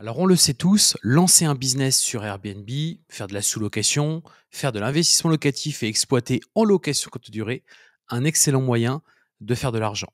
Alors on le sait tous, lancer un business sur Airbnb, faire de la sous-location, faire de l'investissement locatif et exploiter en location courte durée, un excellent moyen de faire de l'argent.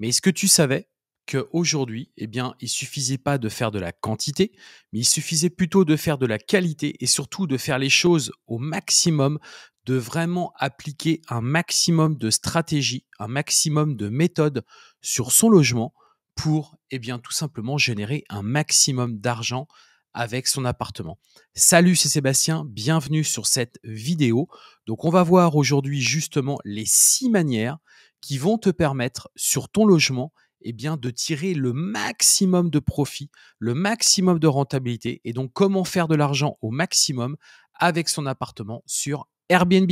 Mais est-ce que tu savais qu'aujourd'hui, eh bien, il suffisait pas de faire de la quantité, mais il suffisait plutôt de faire de la qualité et surtout de faire les choses au maximum, de vraiment appliquer un maximum de stratégie, un maximum de méthodes sur son logement pour eh bien, tout simplement générer un maximum d'argent avec son appartement. Salut, c'est Sébastien, bienvenue sur cette vidéo. Donc on va voir aujourd'hui justement les six manières qui vont te permettre sur ton logement eh bien, de tirer le maximum de profit, le maximum de rentabilité et donc comment faire de l'argent au maximum avec son appartement sur Airbnb.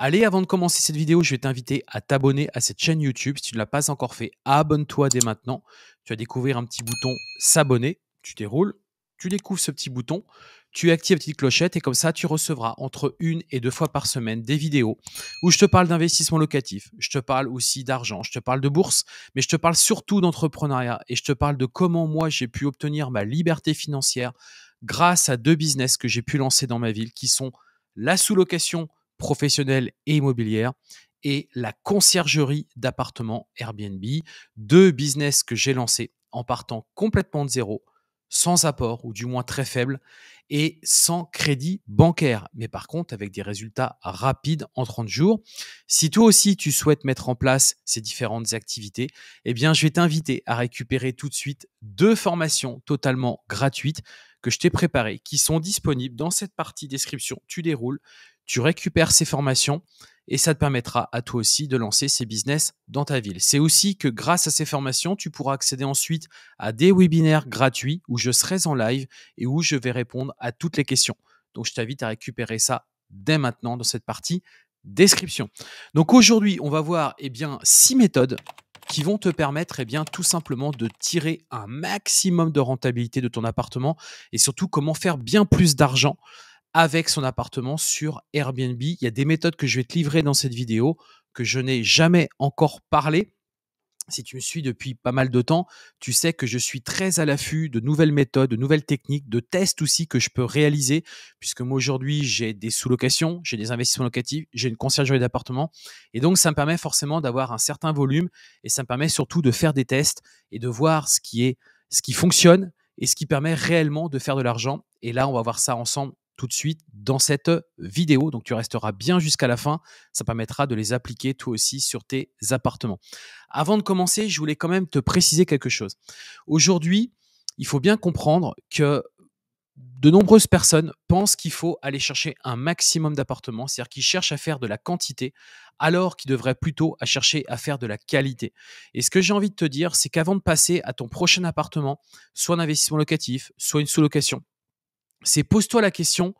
Allez, avant de commencer cette vidéo, je vais t'inviter à t'abonner à cette chaîne YouTube. Si tu ne l'as pas encore fait, abonne-toi dès maintenant. Tu vas découvrir un petit bouton s'abonner. Tu déroules, tu découvres ce petit bouton, tu actives la petite clochette et comme ça, tu recevras entre une et deux fois par semaine des vidéos où je te parle d'investissement locatif, je te parle aussi d'argent, je te parle de bourse, mais je te parle surtout d'entrepreneuriat et je te parle de comment moi j'ai pu obtenir ma liberté financière grâce à deux business que j'ai pu lancer dans ma ville qui sont la sous-location professionnelle et immobilière et la conciergerie d'appartements Airbnb, deux business que j'ai lancés en partant complètement de zéro, sans apport ou du moins très faible et sans crédit bancaire, mais par contre avec des résultats rapides en 30 jours. Si toi aussi tu souhaites mettre en place ces différentes activités, eh bien je vais t'inviter à récupérer tout de suite deux formations totalement gratuites que je t'ai préparées qui sont disponibles dans cette partie description. Tu déroules » tu récupères ces formations et ça te permettra à toi aussi de lancer ces business dans ta ville. C'est aussi que grâce à ces formations, tu pourras accéder ensuite à des webinaires gratuits où je serai en live et où je vais répondre à toutes les questions. Donc je t'invite à récupérer ça dès maintenant dans cette partie description. Donc aujourd'hui, on va voir eh bien six méthodes qui vont te permettre eh bien tout simplement de tirer un maximum de rentabilité de ton appartement et surtout comment faire bien plus d'argent avec son appartement sur Airbnb. Il y a des méthodes que je vais te livrer dans cette vidéo que je n'ai jamais encore parlé. Si tu me suis depuis pas mal de temps, tu sais que je suis très à l'affût de nouvelles méthodes, de nouvelles techniques, de tests aussi que je peux réaliser, puisque moi aujourd'hui j'ai des sous-locations, j'ai des investissements locatifs, j'ai une conciergerie d'appartement, et donc ça me permet forcément d'avoir un certain volume, et ça me permet surtout de faire des tests et de voir ce qui est, ce qui fonctionne et ce qui permet réellement de faire de l'argent. Et là, on va voir ça ensemble tout de suite dans cette vidéo. Donc tu resteras bien jusqu'à la fin. Ça permettra de les appliquer toi aussi sur tes appartements. Avant de commencer, je voulais quand même te préciser quelque chose. Aujourd'hui, il faut bien comprendre que de nombreuses personnes pensent qu'il faut aller chercher un maximum d'appartements, c'est-à-dire qu'ils cherchent à faire de la quantité, alors qu'ils devraient plutôt à chercher à faire de la qualité. Et ce que j'ai envie de te dire, c'est qu'avant de passer à ton prochain appartement, soit un investissement locatif, soit une sous-location, c'est pose-toi la question,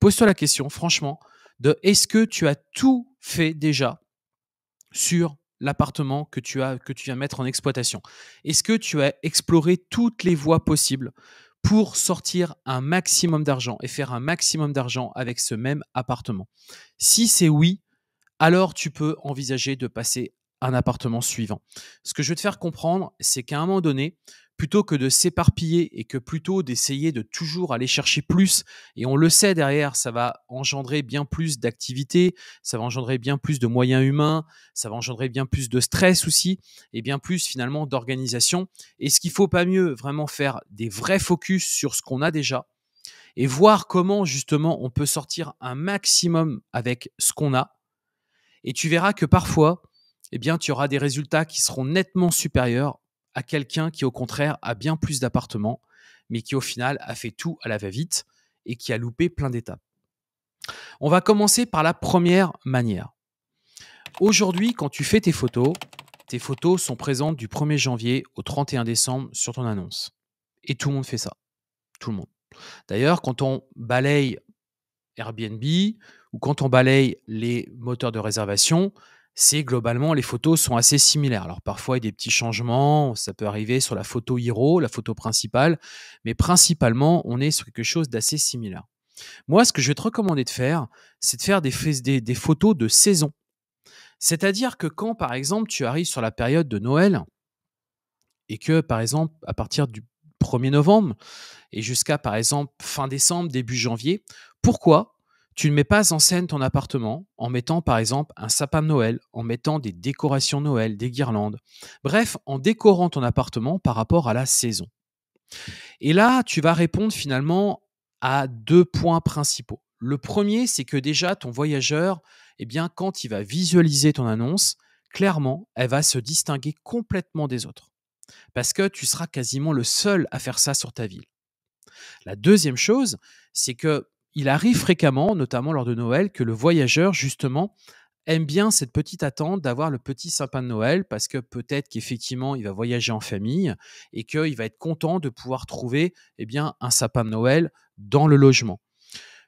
pose-toi la question, franchement, de est-ce que tu as tout fait déjà sur l'appartement que tu as que tu viens mettre en exploitation Est-ce que tu as exploré toutes les voies possibles pour sortir un maximum d'argent et faire un maximum d'argent avec ce même appartement Si c'est oui, alors tu peux envisager de passer un appartement suivant. Ce que je veux te faire comprendre, c'est qu'à un moment donné, plutôt que de s'éparpiller et que plutôt d'essayer de toujours aller chercher plus. Et on le sait derrière, ça va engendrer bien plus d'activités, ça va engendrer bien plus de moyens humains, ça va engendrer bien plus de stress aussi, et bien plus finalement d'organisation. Et ce qu'il faut pas mieux, vraiment faire des vrais focus sur ce qu'on a déjà et voir comment justement on peut sortir un maximum avec ce qu'on a. Et tu verras que parfois, eh bien, tu auras des résultats qui seront nettement supérieurs à quelqu'un qui, au contraire, a bien plus d'appartements, mais qui, au final, a fait tout à la va-vite et qui a loupé plein d'étapes. On va commencer par la première manière. Aujourd'hui, quand tu fais tes photos, tes photos sont présentes du 1er janvier au 31 décembre sur ton annonce. Et tout le monde fait ça. Tout le monde. D'ailleurs, quand on balaye Airbnb ou quand on balaye les moteurs de réservation, c'est globalement les photos sont assez similaires. Alors parfois il y a des petits changements, ça peut arriver sur la photo hero, la photo principale, mais principalement on est sur quelque chose d'assez similaire. Moi, ce que je vais te recommander de faire, c'est de faire des, des photos de saison. C'est-à-dire que quand, par exemple, tu arrives sur la période de Noël, et que, par exemple, à partir du 1er novembre et jusqu'à, par exemple, fin décembre, début janvier, pourquoi tu ne mets pas en scène ton appartement en mettant par exemple un sapin de Noël, en mettant des décorations Noël, des guirlandes. Bref, en décorant ton appartement par rapport à la saison. Et là, tu vas répondre finalement à deux points principaux. Le premier, c'est que déjà ton voyageur, eh bien, quand il va visualiser ton annonce, clairement, elle va se distinguer complètement des autres. Parce que tu seras quasiment le seul à faire ça sur ta ville. La deuxième chose, c'est que il arrive fréquemment, notamment lors de Noël, que le voyageur, justement, aime bien cette petite attente d'avoir le petit sapin de Noël parce que peut-être qu'effectivement il va voyager en famille et qu'il va être content de pouvoir trouver eh bien, un sapin de Noël dans le logement.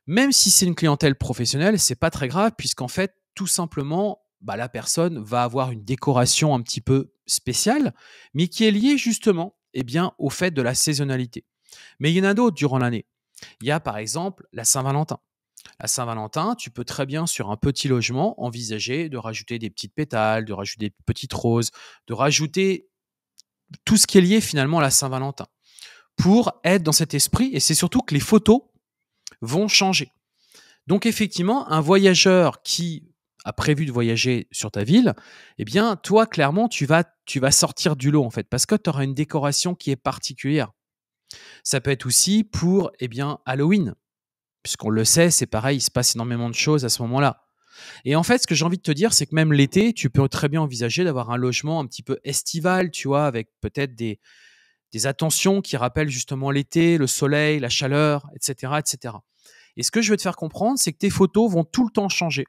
Même si c'est une clientèle professionnelle, c'est pas très grave puisqu'en fait, tout simplement, bah, la personne va avoir une décoration un petit peu spéciale, mais qui est liée justement eh bien, au fait de la saisonnalité. Mais il y en a d'autres durant l'année. Il y a par exemple la Saint-Valentin. La Saint-Valentin, tu peux très bien sur un petit logement envisager de rajouter des petites pétales, de rajouter des petites roses, de rajouter tout ce qui est lié finalement à la Saint-Valentin pour être dans cet esprit. Et c'est surtout que les photos vont changer. Donc effectivement, un voyageur qui a prévu de voyager sur ta ville, eh bien toi clairement tu vas tu vas sortir du lot en fait parce que tu auras une décoration qui est particulière. Ça peut être aussi pour eh bien, Halloween, puisqu'on le sait, c'est pareil, il se passe énormément de choses à ce moment-là. Et en fait, ce que j'ai envie de te dire, c'est que même l'été, tu peux très bien envisager d'avoir un logement un petit peu estival, tu vois, avec peut-être des, des attentions qui rappellent justement l'été, le soleil, la chaleur, etc., etc. Et ce que je veux te faire comprendre, c'est que tes photos vont tout le temps changer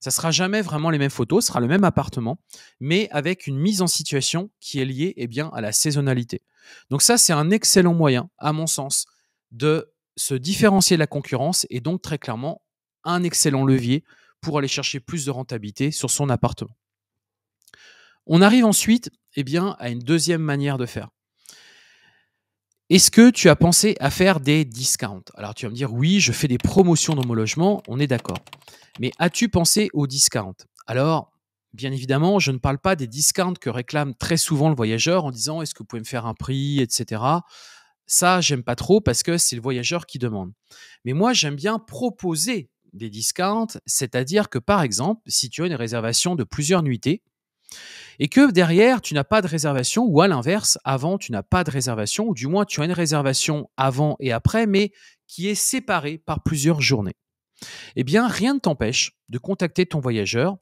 ça sera jamais vraiment les mêmes photos, ce sera le même appartement, mais avec une mise en situation qui est liée eh bien, à la saisonnalité. Donc ça, c'est un excellent moyen, à mon sens, de se différencier de la concurrence et donc très clairement un excellent levier pour aller chercher plus de rentabilité sur son appartement. On arrive ensuite eh bien, à une deuxième manière de faire. Est-ce que tu as pensé à faire des discounts Alors tu vas me dire, oui, je fais des promotions dans mon logement, on est d'accord. Mais as-tu pensé aux discounts Alors, bien évidemment, je ne parle pas des discounts que réclame très souvent le voyageur en disant, est-ce que vous pouvez me faire un prix, etc. Ça, j'aime pas trop parce que c'est le voyageur qui demande. Mais moi, j'aime bien proposer des discounts, c'est-à-dire que par exemple, si tu as une réservation de plusieurs nuitées, et que derrière, tu n'as pas de réservation, ou à l'inverse, avant, tu n'as pas de réservation, ou du moins, tu as une réservation avant et après, mais qui est séparée par plusieurs journées. Eh bien, rien ne t'empêche de contacter ton voyageur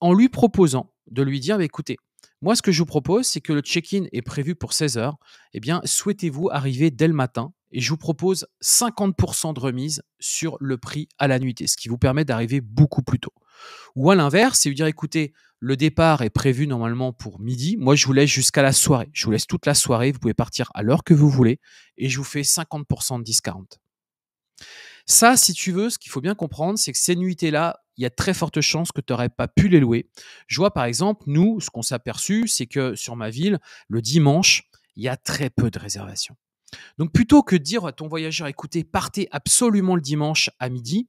en lui proposant de lui dire, bah, écoutez, moi, ce que je vous propose, c'est que le check-in est prévu pour 16 heures. Eh bien, souhaitez-vous arriver dès le matin et je vous propose 50% de remise sur le prix à la nuitée, ce qui vous permet d'arriver beaucoup plus tôt. Ou à l'inverse, c'est vous dire écoutez, le départ est prévu normalement pour midi, moi je vous laisse jusqu'à la soirée. Je vous laisse toute la soirée, vous pouvez partir à l'heure que vous voulez et je vous fais 50% de discount. Ça, si tu veux, ce qu'il faut bien comprendre, c'est que ces nuitées-là, il y a très forte chance que tu n'aurais pas pu les louer. Je vois par exemple, nous, ce qu'on s'est aperçu, c'est que sur ma ville, le dimanche, il y a très peu de réservations. Donc plutôt que dire à ton voyageur, écoutez, partez absolument le dimanche à midi,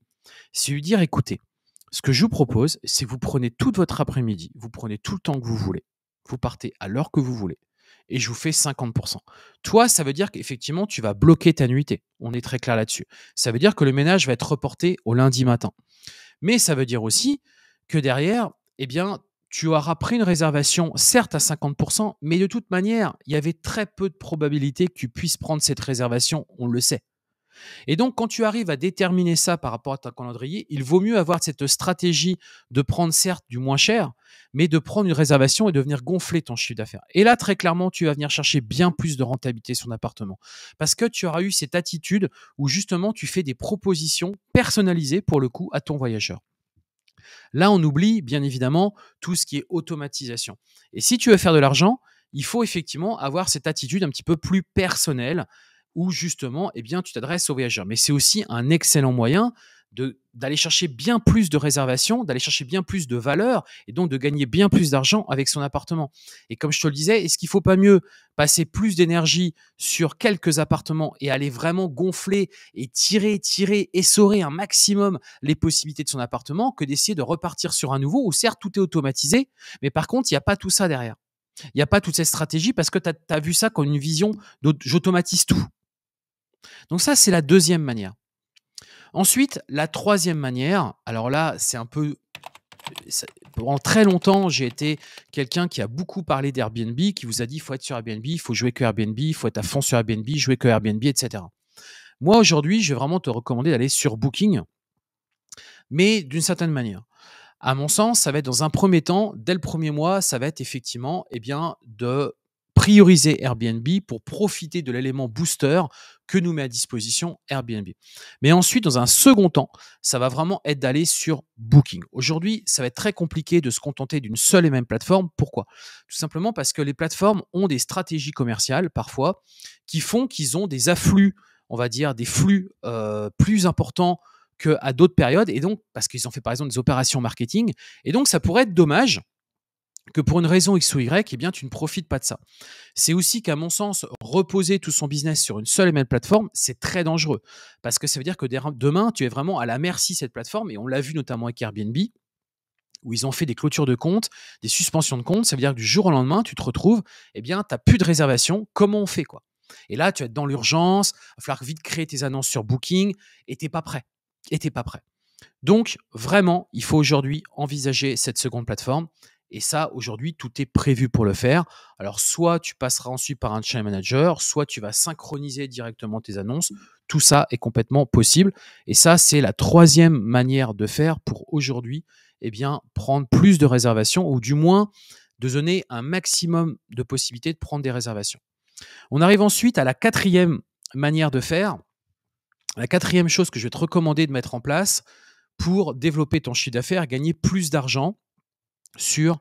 c'est lui dire, écoutez, ce que je vous propose, c'est que vous prenez toute votre après-midi, vous prenez tout le temps que vous voulez, vous partez à l'heure que vous voulez, et je vous fais 50%. Toi, ça veut dire qu'effectivement, tu vas bloquer ta nuitée. On est très clair là-dessus. Ça veut dire que le ménage va être reporté au lundi matin. Mais ça veut dire aussi que derrière, eh bien, tu auras pris une réservation, certes à 50%, mais de toute manière, il y avait très peu de probabilité que tu puisses prendre cette réservation, on le sait. Et donc, quand tu arrives à déterminer ça par rapport à ton calendrier, il vaut mieux avoir cette stratégie de prendre certes du moins cher, mais de prendre une réservation et de venir gonfler ton chiffre d'affaires. Et là, très clairement, tu vas venir chercher bien plus de rentabilité sur appartement parce que tu auras eu cette attitude où justement tu fais des propositions personnalisées pour le coup à ton voyageur. Là, on oublie bien évidemment tout ce qui est automatisation. Et si tu veux faire de l'argent, il faut effectivement avoir cette attitude un petit peu plus personnelle où justement, eh bien, tu t'adresses aux voyageurs. Mais c'est aussi un excellent moyen d'aller chercher bien plus de réservations, d'aller chercher bien plus de valeur et donc de gagner bien plus d'argent avec son appartement. Et comme je te le disais, est-ce qu'il ne faut pas mieux passer plus d'énergie sur quelques appartements et aller vraiment gonfler et tirer, tirer, essorer un maximum les possibilités de son appartement que d'essayer de repartir sur un nouveau où certes tout est automatisé, mais par contre il n'y a pas tout ça derrière. Il n'y a pas toute cette stratégie parce que tu as, as vu ça comme une vision j'automatise tout. Donc ça, c'est la deuxième manière. Ensuite, la troisième manière, alors là, c'est un peu pendant très longtemps, j'ai été quelqu'un qui a beaucoup parlé d'Airbnb, qui vous a dit il faut être sur Airbnb, il faut jouer que Airbnb, il faut être à fond sur Airbnb, jouer que Airbnb, etc. Moi, aujourd'hui, je vais vraiment te recommander d'aller sur Booking, mais d'une certaine manière. À mon sens, ça va être dans un premier temps, dès le premier mois, ça va être effectivement et eh bien, de prioriser Airbnb pour profiter de l'élément booster que nous met à disposition Airbnb. Mais ensuite, dans un second temps, ça va vraiment être d'aller sur Booking. Aujourd'hui, ça va être très compliqué de se contenter d'une seule et même plateforme. Pourquoi Tout simplement parce que les plateformes ont des stratégies commerciales parfois qui font qu'ils ont des afflux, on va dire des flux euh, plus importants qu'à d'autres périodes, et donc parce qu'ils ont fait par exemple des opérations marketing, et donc ça pourrait être dommage que pour une raison X ou Y, eh bien, tu ne profites pas de ça. C'est aussi qu'à mon sens, reposer tout son business sur une seule et même plateforme, c'est très dangereux. Parce que ça veut dire que demain, tu es vraiment à la merci de cette plateforme, et on l'a vu notamment avec Airbnb, où ils ont fait des clôtures de comptes, des suspensions de comptes. Ça veut dire que du jour au lendemain, tu te retrouves, eh bien, tu n'as plus de réservation. Comment on fait, quoi Et là, tu es être dans l'urgence, il va falloir vite créer tes annonces sur Booking, et tu pas prêt. Et pas prêt. Donc, vraiment, il faut aujourd'hui envisager cette seconde plateforme et ça, aujourd'hui, tout est prévu pour le faire. Alors, soit tu passeras ensuite par un chain manager, soit tu vas synchroniser directement tes annonces. Mmh. Tout ça est complètement possible. Et ça, c'est la troisième manière de faire pour aujourd'hui, eh bien, prendre plus de réservations ou du moins de donner un maximum de possibilités de prendre des réservations. On arrive ensuite à la quatrième manière de faire. La quatrième chose que je vais te recommander de mettre en place pour développer ton chiffre d'affaires, gagner plus d'argent, sur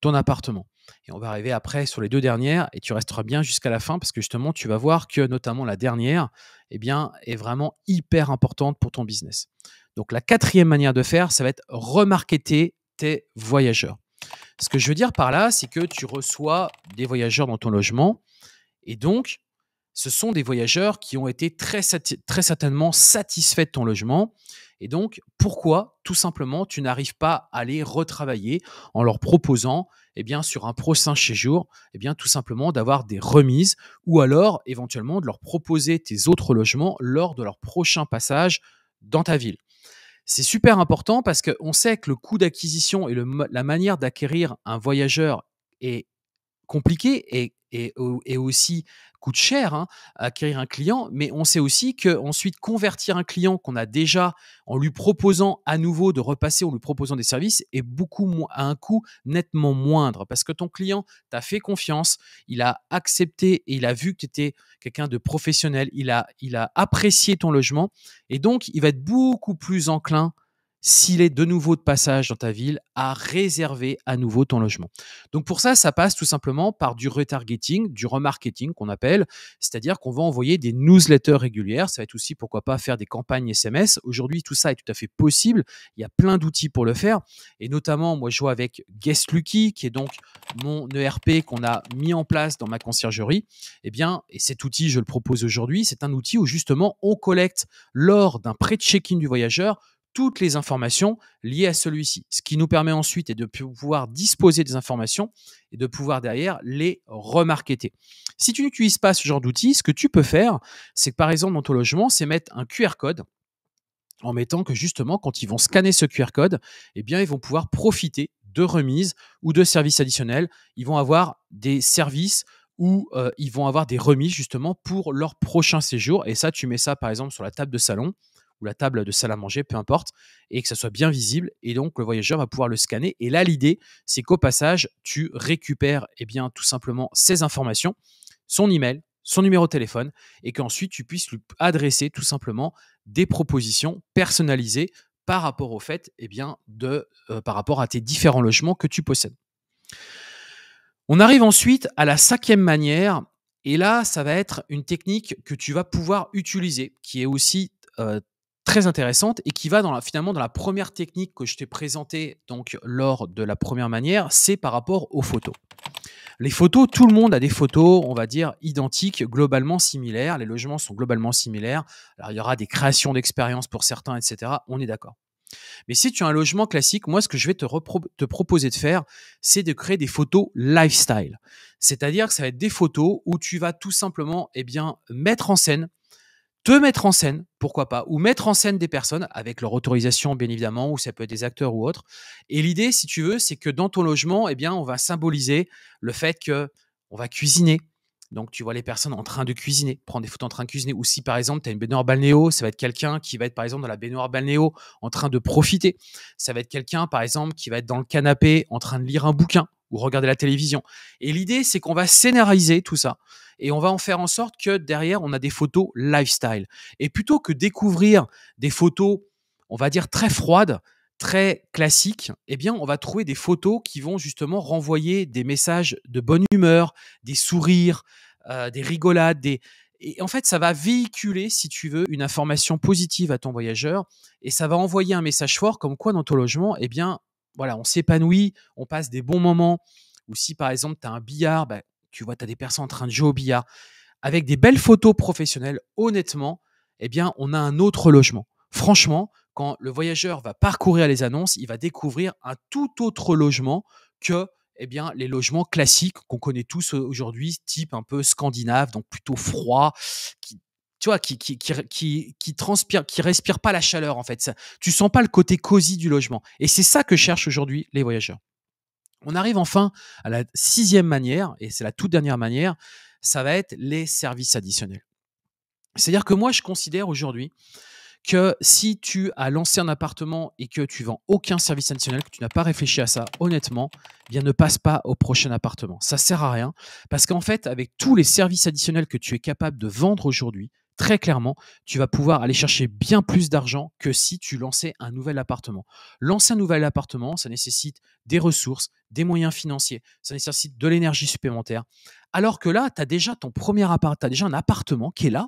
ton appartement. Et on va arriver après sur les deux dernières et tu resteras bien jusqu'à la fin parce que justement, tu vas voir que notamment la dernière eh bien, est vraiment hyper importante pour ton business. Donc la quatrième manière de faire, ça va être remarketer tes voyageurs. Ce que je veux dire par là, c'est que tu reçois des voyageurs dans ton logement et donc ce sont des voyageurs qui ont été très, très certainement satisfaits de ton logement et donc, pourquoi tout simplement tu n'arrives pas à les retravailler en leur proposant, eh bien, sur un prochain séjour, et eh bien, tout simplement d'avoir des remises ou alors éventuellement de leur proposer tes autres logements lors de leur prochain passage dans ta ville. C'est super important parce qu'on sait que le coût d'acquisition et la manière d'acquérir un voyageur est compliqué et, et, aussi coûte cher hein, acquérir un client, mais on sait aussi qu'ensuite convertir un client qu'on a déjà en lui proposant à nouveau de repasser en lui proposant des services est beaucoup moins, à un coût nettement moindre parce que ton client t'a fait confiance, il a accepté et il a vu que tu étais quelqu'un de professionnel, il a, il a apprécié ton logement et donc il va être beaucoup plus enclin s'il est de nouveau de passage dans ta ville, à réserver à nouveau ton logement. Donc pour ça, ça passe tout simplement par du retargeting, du remarketing qu'on appelle, c'est-à-dire qu'on va envoyer des newsletters régulières, ça va être aussi pourquoi pas faire des campagnes SMS. Aujourd'hui, tout ça est tout à fait possible, il y a plein d'outils pour le faire, et notamment moi je joue avec Guest Lucky, qui est donc mon ERP qu'on a mis en place dans ma conciergerie. Eh bien, et cet outil, je le propose aujourd'hui, c'est un outil où justement on collecte lors d'un pré-check-in du voyageur toutes les informations liées à celui-ci. Ce qui nous permet ensuite est de pouvoir disposer des informations et de pouvoir derrière les remarketer. Si tu n'utilises pas ce genre d'outil, ce que tu peux faire, c'est que par exemple dans ton logement, c'est mettre un QR code en mettant que justement quand ils vont scanner ce QR code, eh bien ils vont pouvoir profiter de remises ou de services additionnels. Ils vont avoir des services ou euh, ils vont avoir des remises justement pour leur prochain séjour. Et ça, tu mets ça par exemple sur la table de salon ou la table de salle à manger, peu importe, et que ça soit bien visible. Et donc, le voyageur va pouvoir le scanner. Et là, l'idée, c'est qu'au passage, tu récupères eh bien, tout simplement ces informations, son email, son numéro de téléphone, et qu'ensuite, tu puisses lui adresser tout simplement des propositions personnalisées par rapport au fait, eh bien, de, euh, par rapport à tes différents logements que tu possèdes. On arrive ensuite à la cinquième manière, et là, ça va être une technique que tu vas pouvoir utiliser, qui est aussi euh, très intéressante et qui va finalement dans la première technique que je t'ai présentée donc lors de la première manière, c'est par rapport aux photos. Les photos, tout le monde a des photos, on va dire, identiques, globalement similaires. Les logements sont globalement similaires. Alors, il y aura des créations d'expériences pour certains, etc. On est d'accord. Mais si tu as un logement classique, moi, ce que je vais te, proposer de faire, c'est de créer des photos lifestyle. C'est-à-dire que ça va être des photos où tu vas tout simplement eh bien, mettre en scène te mettre en scène, pourquoi pas, ou mettre en scène des personnes avec leur autorisation, bien évidemment, ou ça peut être des acteurs ou autres. Et l'idée, si tu veux, c'est que dans ton logement, eh bien, on va symboliser le fait que on va cuisiner, donc, tu vois les personnes en train de cuisiner, prendre des photos en train de cuisiner. Ou si, par exemple, tu as une baignoire balnéo, ça va être quelqu'un qui va être, par exemple, dans la baignoire balnéo en train de profiter. Ça va être quelqu'un, par exemple, qui va être dans le canapé en train de lire un bouquin ou regarder la télévision. Et l'idée, c'est qu'on va scénariser tout ça et on va en faire en sorte que derrière, on a des photos lifestyle. Et plutôt que découvrir des photos, on va dire, très froides, très classique, eh bien, on va trouver des photos qui vont justement renvoyer des messages de bonne humeur, des sourires, euh, des rigolades, Et en fait, ça va véhiculer, si tu veux, une information positive à ton voyageur et ça va envoyer un message fort comme quoi dans ton logement, eh bien, voilà, on s'épanouit, on passe des bons moments. Ou si, par exemple, tu as un billard, bah, tu vois, tu as des personnes en train de jouer au billard. Avec des belles photos professionnelles, honnêtement, eh bien, on a un autre logement. Franchement, quand le voyageur va parcourir les annonces, il va découvrir un tout autre logement que eh bien, les logements classiques qu'on connaît tous aujourd'hui, type un peu scandinave, donc plutôt froid, qui tu vois, qui, qui, qui, qui, transpire, qui respire pas la chaleur, en fait. tu sens pas le côté cosy du logement. Et c'est ça que cherchent aujourd'hui les voyageurs. On arrive enfin à la sixième manière, et c'est la toute dernière manière, ça va être les services additionnels. C'est-à-dire que moi, je considère aujourd'hui que si tu as lancé un appartement et que tu vends aucun service additionnel, que tu n'as pas réfléchi à ça honnêtement, eh bien ne passe pas au prochain appartement. Ça sert à rien parce qu'en fait, avec tous les services additionnels que tu es capable de vendre aujourd'hui, très clairement, tu vas pouvoir aller chercher bien plus d'argent que si tu lançais un nouvel appartement. Lancer un nouvel appartement, ça nécessite des ressources, des moyens financiers, ça nécessite de l'énergie supplémentaire. Alors que là, tu as déjà ton premier appart, tu as déjà un appartement qui est là,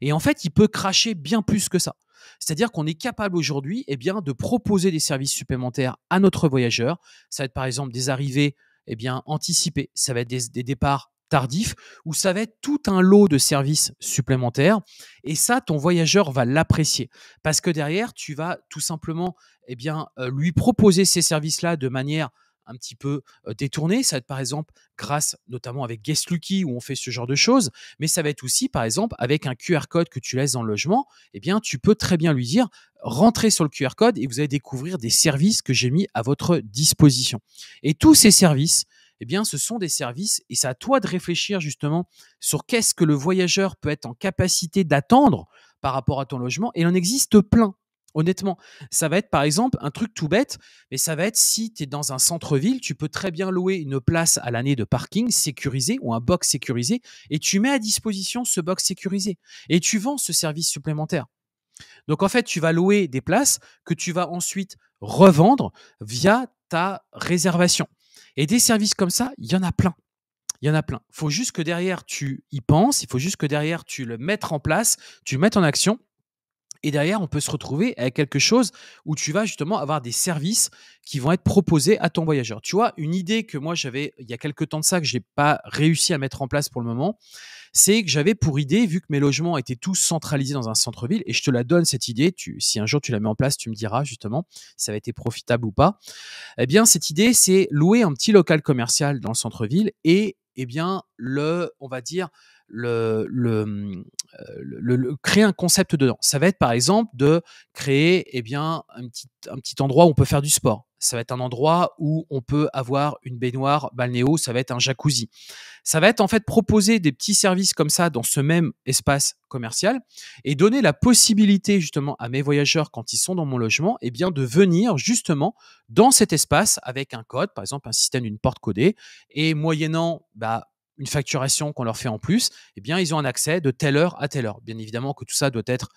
et en fait, il peut cracher bien plus que ça. C'est-à-dire qu'on est capable aujourd'hui eh bien, de proposer des services supplémentaires à notre voyageur. Ça va être par exemple des arrivées eh bien, anticipées, ça va être des, départs tardifs, ou ça va être tout un lot de services supplémentaires. Et ça, ton voyageur va l'apprécier. Parce que derrière, tu vas tout simplement eh bien, euh, lui proposer ces services-là de manière un petit peu détourné, Ça va être par exemple grâce notamment avec Guest Lucky où on fait ce genre de choses, mais ça va être aussi par exemple avec un QR code que tu laisses dans le logement, eh bien tu peux très bien lui dire rentrez sur le QR code et vous allez découvrir des services que j'ai mis à votre disposition. Et tous ces services, eh bien, ce sont des services et c'est à toi de réfléchir justement sur qu'est-ce que le voyageur peut être en capacité d'attendre par rapport à ton logement. Et il en existe plein. Honnêtement, ça va être par exemple un truc tout bête, mais ça va être si tu es dans un centre-ville, tu peux très bien louer une place à l'année de parking sécurisé ou un box sécurisé et tu mets à disposition ce box sécurisé et tu vends ce service supplémentaire. Donc en fait, tu vas louer des places que tu vas ensuite revendre via ta réservation. Et des services comme ça, il y en a plein. Il y en a plein. Il faut juste que derrière tu y penses, il faut juste que derrière tu le mettes en place, tu le mettes en action et derrière, on peut se retrouver avec quelque chose où tu vas justement avoir des services qui vont être proposés à ton voyageur. Tu vois, une idée que moi j'avais il y a quelques temps de ça, que je n'ai pas réussi à mettre en place pour le moment, c'est que j'avais pour idée, vu que mes logements étaient tous centralisés dans un centre-ville, et je te la donne cette idée, tu, si un jour tu la mets en place, tu me diras justement si ça a été profitable ou pas. Eh bien, cette idée, c'est louer un petit local commercial dans le centre-ville et eh bien, le, on va dire, euh, le, créer un concept dedans. Ça va être par exemple de créer eh bien, un, petit, un petit endroit où on peut faire du sport. Ça va être un endroit où on peut avoir une baignoire balnéo, ça va être un jacuzzi. Ça va être en fait proposer des petits services comme ça dans ce même espace commercial et donner la possibilité justement à mes voyageurs quand ils sont dans mon logement eh bien de venir justement dans cet espace avec un code, par exemple un système d'une porte codée et moyennant bah, une facturation qu'on leur fait en plus, eh bien, ils ont un accès de telle heure à telle heure. Bien évidemment que tout ça doit être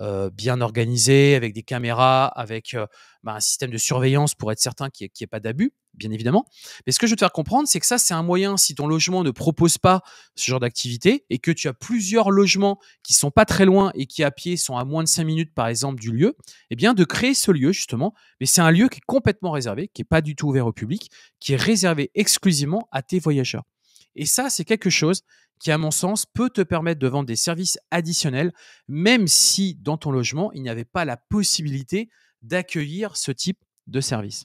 euh, bien organisé, avec des caméras, avec euh, bah, un système de surveillance pour être certain qu'il n'y ait, pas d'abus, bien évidemment. Mais ce que je veux te faire comprendre, c'est que ça, c'est un moyen, si ton logement ne propose pas ce genre d'activité et que tu as plusieurs logements qui sont pas très loin et qui à pied sont à moins de 5 minutes, par exemple, du lieu, eh bien, de créer ce lieu, justement. Mais c'est un lieu qui est complètement réservé, qui n'est pas du tout ouvert au public, qui est réservé exclusivement à tes voyageurs. Et ça, c'est quelque chose qui, à mon sens, peut te permettre de vendre des services additionnels, même si dans ton logement, il n'y avait pas la possibilité d'accueillir ce type de service.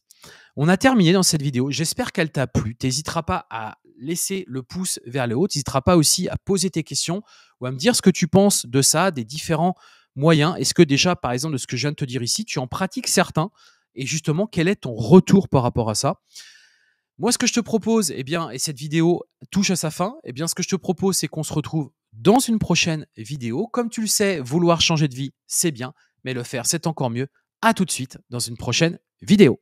On a terminé dans cette vidéo. J'espère qu'elle t'a plu. T'hésiteras pas à laisser le pouce vers le haut. T'hésiteras pas aussi à poser tes questions ou à me dire ce que tu penses de ça, des différents moyens. Est-ce que déjà, par exemple, de ce que je viens de te dire ici, tu en pratiques certains Et justement, quel est ton retour par rapport à ça moi, ce que je te propose, eh bien, et cette vidéo touche à sa fin, eh bien, ce que je te propose, c'est qu'on se retrouve dans une prochaine vidéo. Comme tu le sais, vouloir changer de vie, c'est bien, mais le faire, c'est encore mieux. À tout de suite dans une prochaine vidéo.